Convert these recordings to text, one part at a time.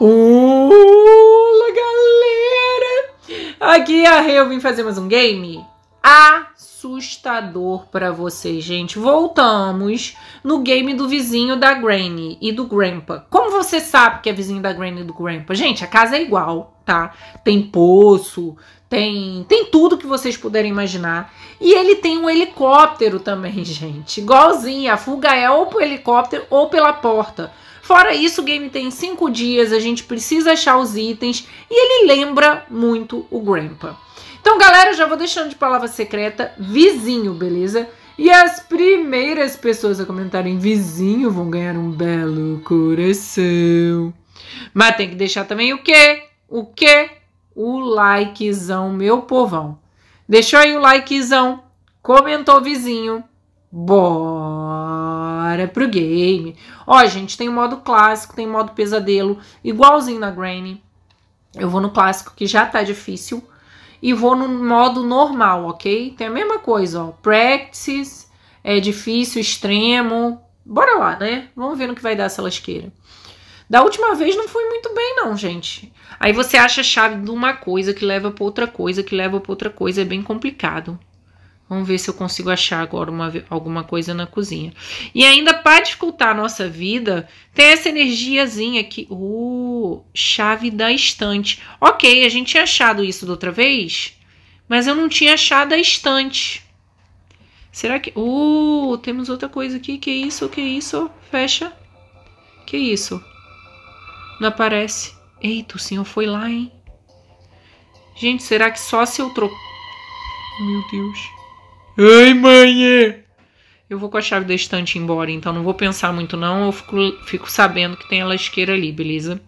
Olá, galera! Aqui é a Rê, eu vim fazer mais um game assustador para vocês, gente. Voltamos no game do vizinho da Granny e do Grandpa. Como você sabe que é vizinho da Granny e do Grandpa? Gente, a casa é igual, tá? Tem poço, tem, tem tudo que vocês puderem imaginar. E ele tem um helicóptero também, gente. Igualzinho, a fuga é ou pro helicóptero ou pela porta. Fora isso, o game tem cinco dias, a gente precisa achar os itens e ele lembra muito o Grandpa. Então, galera, já vou deixando de palavra secreta, vizinho, beleza? E as primeiras pessoas a comentarem vizinho vão ganhar um belo coração. Mas tem que deixar também o quê? O quê? O likezão, meu povão. Deixou aí o likezão, comentou vizinho. Bora! é, pro game. Ó, gente, tem modo clássico, tem modo pesadelo, igualzinho na Granny. Eu vou no clássico que já tá difícil e vou no modo normal, ok? Tem a mesma coisa, ó. Practice, é difícil, extremo. Bora lá, né? Vamos ver no que vai dar essa lasqueira. Da última vez não foi muito bem, não, gente. Aí você acha a chave de uma coisa que leva para outra coisa, que leva para outra coisa, é bem complicado. Vamos ver se eu consigo achar agora uma, alguma coisa na cozinha. E ainda para dificultar a nossa vida, tem essa energiazinha aqui. Uh, chave da estante. Ok, a gente tinha achado isso da outra vez, mas eu não tinha achado a estante. Será que... Uh, temos outra coisa aqui. Que isso, que isso? Fecha. Que isso? Não aparece. Eita, o senhor foi lá, hein? Gente, será que só se eu trocar... Meu Deus. Ai, mãe! É. Eu vou com a chave da estante embora, então não vou pensar muito não. Eu fico, fico sabendo que tem a lasqueira ali, beleza?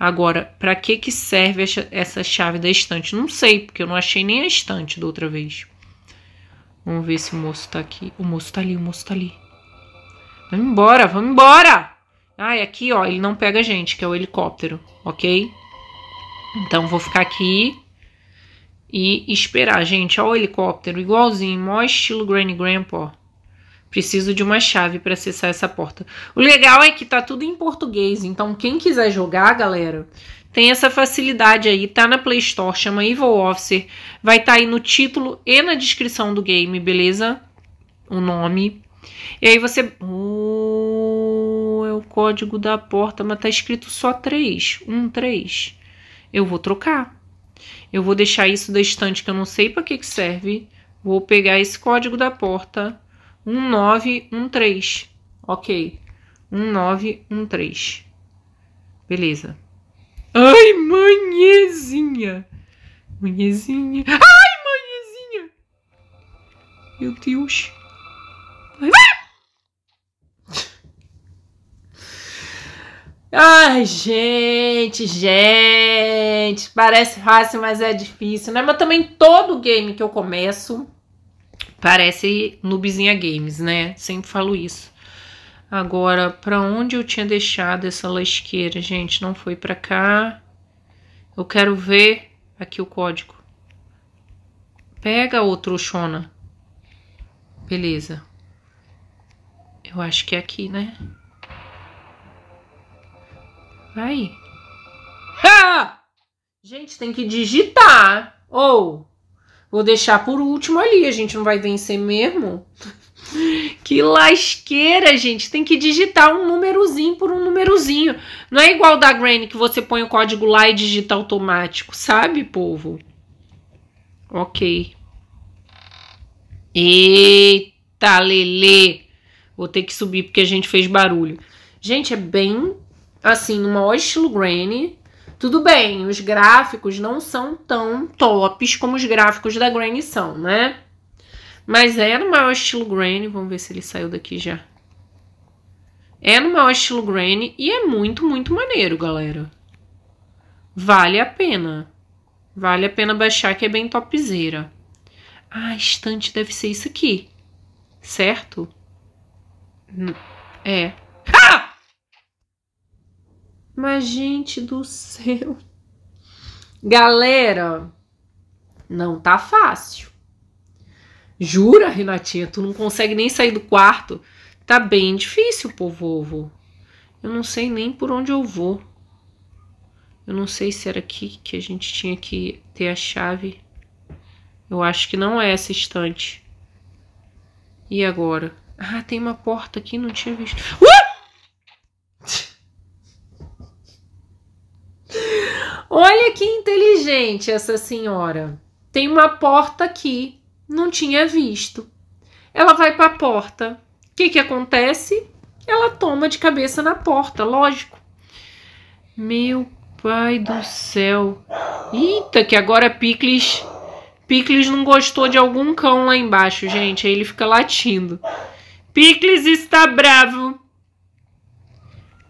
Agora, para que que serve essa chave da estante? Não sei, porque eu não achei nem a estante da outra vez. Vamos ver se o moço tá aqui. O moço tá ali, o moço tá ali. Vamos embora, vamos embora! Ah, e aqui, ó, ele não pega a gente, que é o helicóptero, ok? Então, vou ficar aqui e esperar, gente. Olha o helicóptero, igualzinho, maior estilo Granny Grandpa. Preciso de uma chave para acessar essa porta. O legal é que tá tudo em português, então quem quiser jogar, galera, tem essa facilidade aí. Tá na Play Store, chama Evil Officer. Vai estar tá aí no título e na descrição do game, beleza? O nome. E aí você... Oh, é o código da porta, mas tá escrito só 3. 1, 3. Eu vou trocar. Eu vou deixar isso da estante que eu não sei para que, que serve. Vou pegar esse código da porta, 1913. Ok, 1913. Beleza. Ai, manhezinha. Manhezinha. Ai, manhezinha. Meu Deus! Ai, gente, gente, parece fácil, mas é difícil, né? Mas também todo game que eu começo parece Nubizinha Games, né? Sempre falo isso. Agora, pra onde eu tinha deixado essa lasqueira, gente? Não foi pra cá. Eu quero ver aqui o código. Pega, ô trouxona. Beleza. Eu acho que é aqui, né? Vai. Gente, tem que digitar. Ou vou deixar por último ali. A gente não vai vencer mesmo. Que lasqueira, gente. Tem que digitar um númerozinho por um númerozinho. Não é igual da Granny que você põe o código lá e digita automático, sabe, povo? Ok. Eita, Lele. Vou ter que subir porque a gente fez barulho. Gente, é bem assim, uma ao estilo Granny. Tudo bem, os gráficos não são tão tops como os gráficos da Granny são, né? Mas é no maior estilo Granny. Vamos ver se ele saiu daqui já. É no maior estilo Granny e é muito, muito maneiro, galera. Vale a pena. Vale a pena baixar que é bem topzera. Ah, estante deve ser isso aqui. Certo? É. Ah! Mas, gente do céu. Galera, não tá fácil. Jura, Renatinha, tu não consegue nem sair do quarto? Tá bem difícil, povovo. Eu não sei nem por onde eu vou. Eu não sei se era aqui que a gente tinha que ter a chave. Eu acho que não é essa estante. E agora? Ah, tem uma porta aqui, não tinha visto. Uh! Olha que inteligente essa senhora. Tem uma porta aqui, não tinha visto. Ela vai para a porta. O que, que acontece? Ela toma de cabeça na porta, lógico. Meu pai do céu. Eita, que agora Picles. Picles não gostou de algum cão lá embaixo, gente. Aí ele fica latindo. Picles está bravo.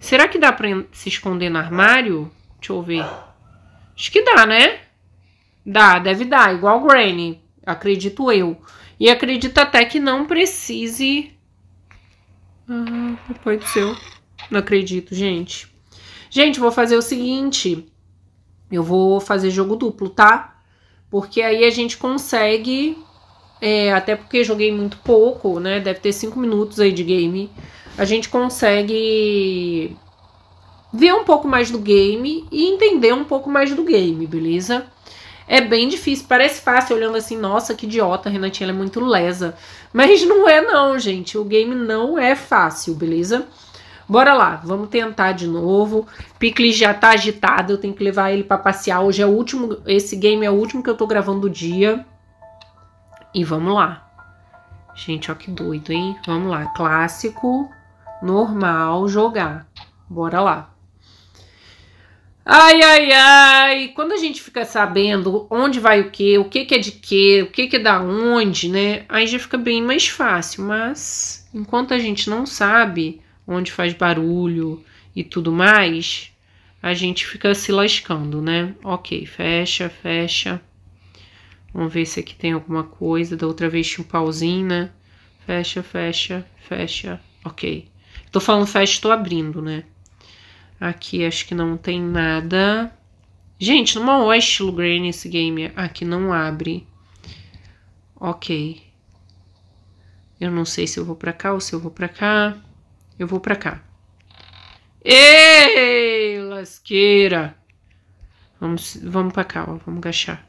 Será que dá para se esconder no armário? Deixa eu ver. Acho que dá, né? Dá, deve dar, igual Granny, acredito eu. E acredito até que não precise. Ah, depois do seu. Não acredito, gente. Gente, vou fazer o seguinte. Eu vou fazer jogo duplo, tá? Porque aí a gente consegue. É, até porque joguei muito pouco, né? Deve ter 5 minutos aí de game. A gente consegue ver um pouco mais do game e entender um pouco mais do game, beleza? É bem difícil, parece fácil olhando assim, nossa, que idiota, Renatinha ela é muito lesa. Mas não é não, gente, o game não é fácil, beleza? Bora lá, vamos tentar de novo. Picles já tá agitado, eu tenho que levar ele para passear. Hoje é o último, esse game é o último que eu tô gravando do dia. E vamos lá. Gente, ó que doido, hein? Vamos lá, clássico, normal, jogar. Bora lá. Ai, ai, ai, quando a gente fica sabendo onde vai o que, o que, é de que, o que, que é da onde, né? Aí já fica bem mais fácil, mas enquanto a gente não sabe onde faz barulho e tudo mais, a gente fica se lascando, né? Ok, fecha, fecha. Vamos ver se aqui tem alguma coisa. Da outra vez tinha um pauzinho, né? Fecha, fecha, fecha. Ok. Tô falando fecha, tô abrindo, né? Aqui acho que não tem nada. Gente, numa é estilo Grey nesse game. Aqui não abre. Ok. Eu não sei se eu vou pra cá ou se eu vou pra cá. Eu vou pra cá. Ei, lasqueira! Vamos, vamos pra cá, ó. Vamos agachar.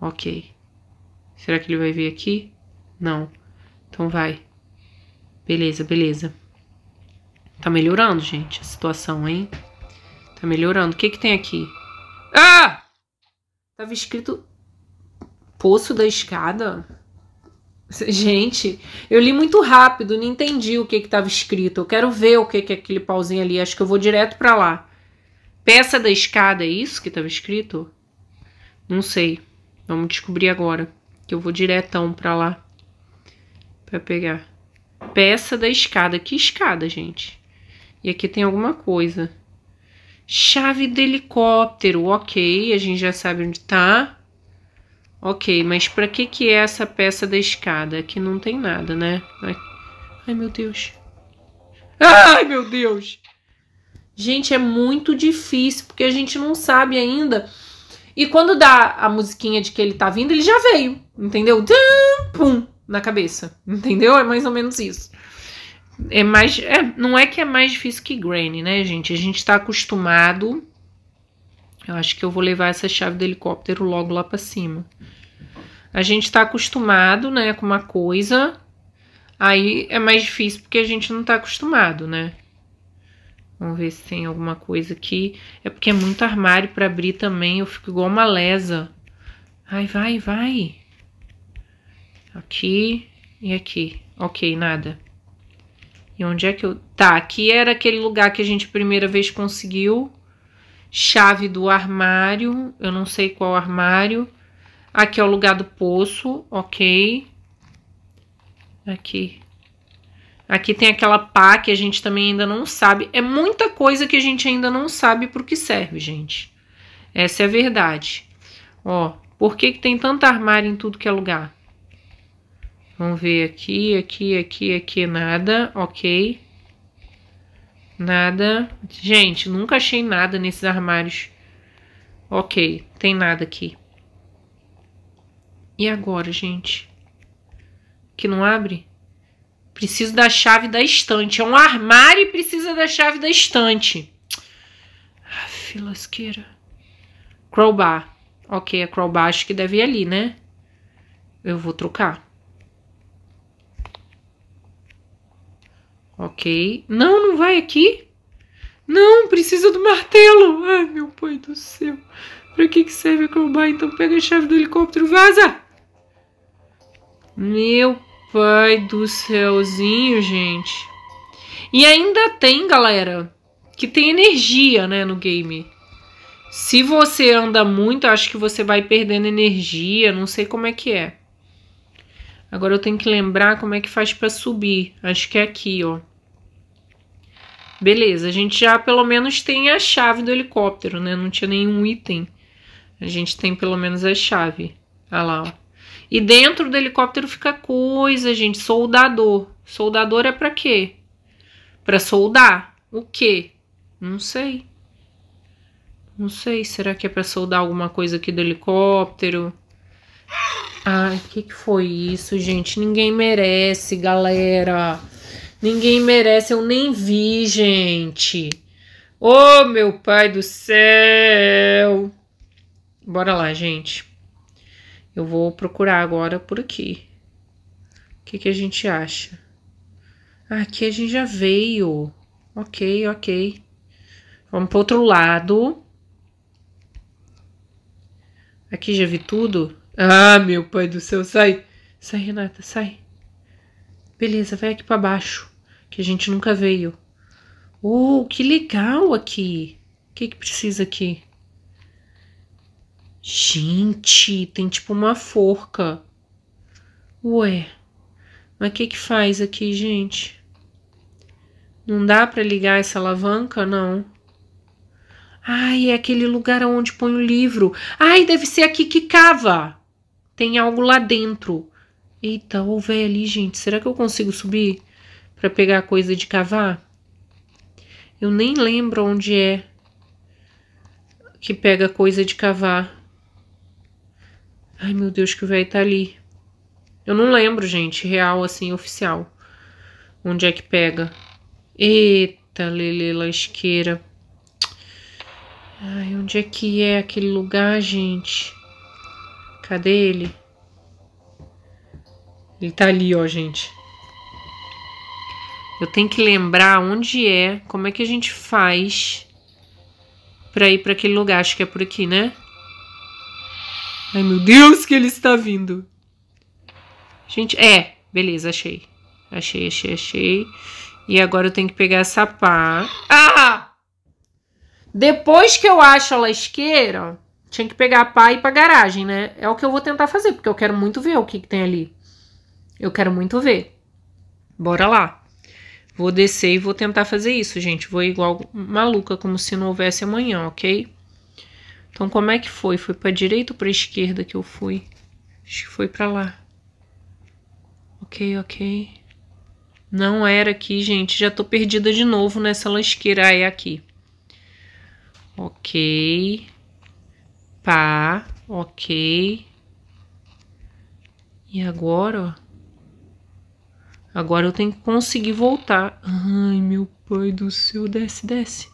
Ok. Será que ele vai vir aqui? Não. Então vai. Beleza, beleza. Tá melhorando, gente, a situação, hein? Tá melhorando. O que que tem aqui? Ah! Tava escrito Poço da Escada. Gente, eu li muito rápido, não entendi o que que tava escrito. Eu quero ver o que que é aquele pauzinho ali. Acho que eu vou direto pra lá. Peça da escada, é isso que tava escrito? Não sei. Vamos descobrir agora. Que eu vou diretão pra lá. Pra pegar. Peça da escada. Que escada, gente? E aqui tem alguma coisa. Chave de helicóptero, ok, a gente já sabe onde tá. Ok, mas pra que que é essa peça da escada? Aqui não tem nada, né? Ai, ai meu Deus. Ai, meu Deus! Gente, é muito difícil, porque a gente não sabe ainda. E quando dá a musiquinha de que ele tá vindo, ele já veio, entendeu? Tum, pum, na cabeça, entendeu? É mais ou menos isso é mais. É, não é que é mais difícil que Granny, né, gente? A gente tá acostumado. Eu acho que eu vou levar essa chave do helicóptero logo lá para cima. A gente tá acostumado, né, com uma coisa. Aí é mais difícil porque a gente não tá acostumado, né? Vamos ver se tem alguma coisa aqui. É porque é muito armário para abrir também. Eu fico igual uma lesa. Ai, vai, vai. Aqui e aqui. Ok, nada. E onde é que eu... Tá, aqui era aquele lugar que a gente primeira vez conseguiu. Chave do armário, eu não sei qual armário. Aqui é o lugar do poço, ok. Aqui. Aqui tem aquela pá que a gente também ainda não sabe. É muita coisa que a gente ainda não sabe para o que serve, gente. Essa é a verdade. Ó, por que, que tem tanto armário em tudo que é lugar? Vamos ver aqui, aqui, aqui, aqui, nada, ok. Nada. Gente, nunca achei nada nesses armários. Ok, tem nada aqui. E agora, gente? Que não abre? Preciso da chave da estante. É um armário e precisa da chave da estante. Ah, filasqueira. Crowbar. Ok, a crowbar acho que deve ir ali, né? Eu vou trocar. Ok. Não, não vai aqui. Não, precisa do martelo. Ai, meu pai do céu. Pra que, que serve a Então pega a chave do helicóptero vaza. Meu pai do céuzinho, gente. E ainda tem, galera, que tem energia, né, no game. Se você anda muito, acho que você vai perdendo energia, não sei como é que é. Agora eu tenho que lembrar como é que faz para subir. Acho que é aqui, ó. Beleza, a gente já pelo menos tem a chave do helicóptero, né? Não tinha nenhum item. A gente tem pelo menos a chave. Olha lá, ó. E dentro do helicóptero fica coisa, gente. Soldador. Soldador é para quê? Para soldar. O quê? Não sei. Não sei. Será que é para soldar alguma coisa aqui do helicóptero? Ai, o que, que foi isso, gente? Ninguém merece, galera. Ninguém merece, eu nem vi, gente. Ô, oh, meu pai do céu. Bora lá, gente. Eu vou procurar agora por aqui. O que, que a gente acha? Aqui a gente já veio. Ok, ok. Vamos pro outro lado. Aqui já vi tudo. Ah, meu pai do céu, sai. Sai, Renata, sai. Beleza, vai aqui para baixo, que a gente nunca veio. Oh, que legal aqui. O que, que precisa aqui? Gente, tem tipo uma forca. Ué, mas o que que faz aqui, gente? Não dá para ligar essa alavanca, não? Ai, é aquele lugar onde põe o livro. Ai, deve ser aqui que cava. Tem algo lá dentro. Eita, o velho ali, gente. Será que eu consigo subir para pegar coisa de cavar? Eu nem lembro onde é que pega coisa de cavar. Ai, meu Deus, que o velho tá ali. Eu não lembro, gente, real, assim, oficial. Onde é que pega? Eita, Lele Lasqueira. Ai, onde é que é aquele lugar, gente? Cadê ele? Ele tá ali, ó, gente. Eu tenho que lembrar onde é, como é que a gente faz para ir para aquele lugar. Acho que é por aqui, né? Ai, meu Deus, que ele está vindo. Gente, é. Beleza, achei. Achei, achei, achei. E agora eu tenho que pegar essa pá. Ah! Depois que eu acho a lasqueira, tinha que pegar a pá e ir pra garagem, né? É o que eu vou tentar fazer, porque eu quero muito ver o que, que tem ali. Eu quero muito ver. Bora lá. Vou descer e vou tentar fazer isso, gente. Vou igual maluca, como se não houvesse amanhã, ok? Então, como é que foi? Foi pra direita ou pra esquerda que eu fui? Acho que foi pra lá. Ok, ok. Não era aqui, gente. Já tô perdida de novo nessa lasqueira. Ah, é aqui. Ok. Pá. Ok. E agora, ó. Agora eu tenho que conseguir voltar. Ai, meu pai do céu, desce, desce.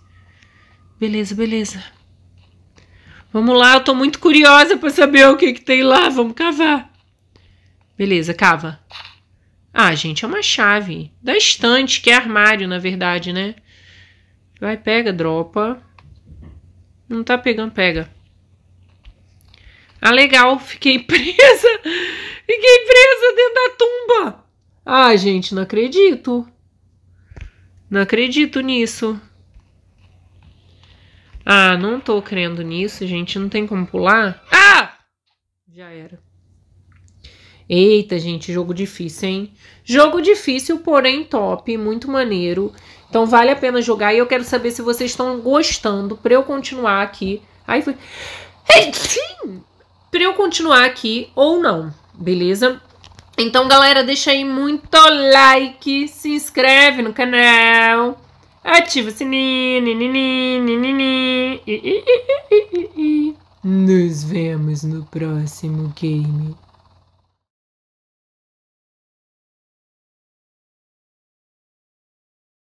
Beleza, beleza. Vamos lá, eu tô muito curiosa para saber o que que tem lá. Vamos cavar. Beleza, cava. Ah, gente, é uma chave. Da estante, que é armário, na verdade, né? Vai, pega, dropa. Não tá pegando, pega. Ah, legal, fiquei presa. Fiquei presa dentro da tumba. Ah, gente, não acredito. Não acredito nisso. Ah, não tô crendo nisso, gente. Não tem como pular. Ah! Já era. Eita, gente, jogo difícil, hein? Jogo difícil, porém top, muito maneiro. Então vale a pena jogar e eu quero saber se vocês estão gostando para eu continuar aqui. Aí foi. Para eu continuar aqui ou não, beleza? Então, galera, deixa aí muito like, se inscreve no canal, ativa o sininho, nininho, nininho, e. Nos vemos no próximo game.